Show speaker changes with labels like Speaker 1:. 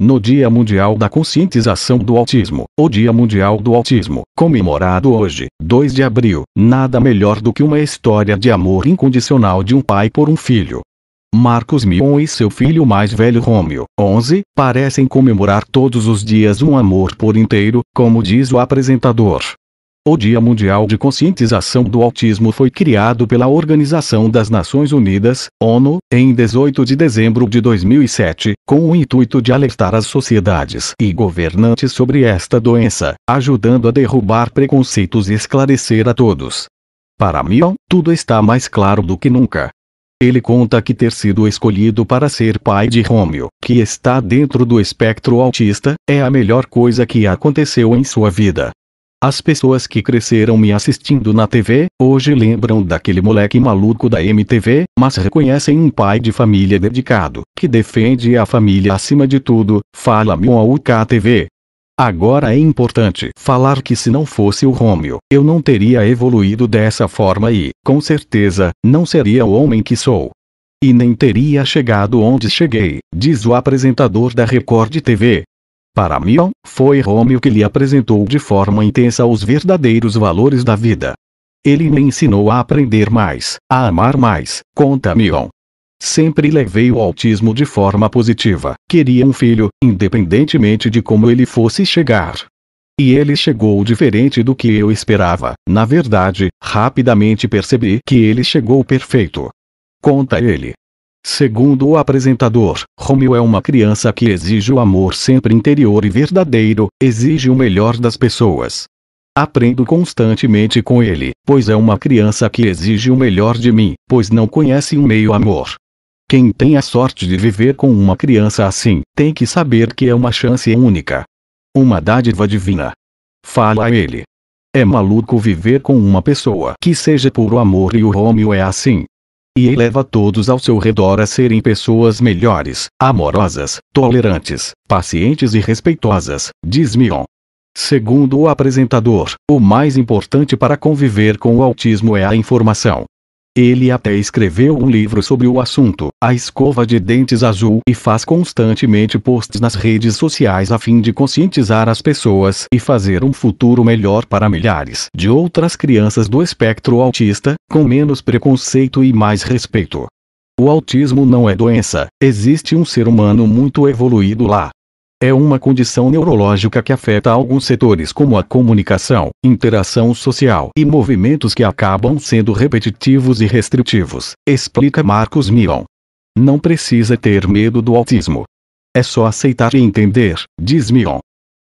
Speaker 1: No Dia Mundial da Conscientização do Autismo, o Dia Mundial do Autismo, comemorado hoje, 2 de abril, nada melhor do que uma história de amor incondicional de um pai por um filho. Marcos Mion e seu filho mais velho Rômio, 11, parecem comemorar todos os dias um amor por inteiro, como diz o apresentador. O Dia Mundial de Conscientização do Autismo foi criado pela Organização das Nações Unidas, ONU, em 18 de dezembro de 2007, com o intuito de alertar as sociedades e governantes sobre esta doença, ajudando a derrubar preconceitos e esclarecer a todos. Para Mion, tudo está mais claro do que nunca. Ele conta que ter sido escolhido para ser pai de Romeo, que está dentro do espectro autista, é a melhor coisa que aconteceu em sua vida as pessoas que cresceram me assistindo na TV, hoje lembram daquele moleque maluco da MTV, mas reconhecem um pai de família dedicado, que defende a família acima de tudo, fala Mioauca TV. Agora é importante falar que se não fosse o Rômio, eu não teria evoluído dessa forma e, com certeza, não seria o homem que sou. E nem teria chegado onde cheguei, diz o apresentador da Record TV. Para Mion, foi Rômio que lhe apresentou de forma intensa os verdadeiros valores da vida. Ele me ensinou a aprender mais, a amar mais, conta Mion. Sempre levei o autismo de forma positiva. Queria um filho, independentemente de como ele fosse chegar. E ele chegou diferente do que eu esperava. Na verdade, rapidamente percebi que ele chegou perfeito. Conta ele. Segundo o apresentador, Romeo é uma criança que exige o amor sempre interior e verdadeiro, exige o melhor das pessoas. Aprendo constantemente com ele, pois é uma criança que exige o melhor de mim, pois não conhece um meio amor. Quem tem a sorte de viver com uma criança assim, tem que saber que é uma chance única. Uma dádiva divina. Fala a ele. É maluco viver com uma pessoa que seja puro amor e o Romeo é assim e eleva todos ao seu redor a serem pessoas melhores, amorosas, tolerantes, pacientes e respeitosas, diz Mion. Segundo o apresentador, o mais importante para conviver com o autismo é a informação. Ele até escreveu um livro sobre o assunto, A Escova de Dentes Azul, e faz constantemente posts nas redes sociais a fim de conscientizar as pessoas e fazer um futuro melhor para milhares de outras crianças do espectro autista, com menos preconceito e mais respeito. O autismo não é doença, existe um ser humano muito evoluído lá, é uma condição neurológica que afeta alguns setores como a comunicação, interação social e movimentos que acabam sendo repetitivos e restritivos, explica Marcos Mion. Não precisa ter medo do autismo. É só aceitar e entender, diz Mion.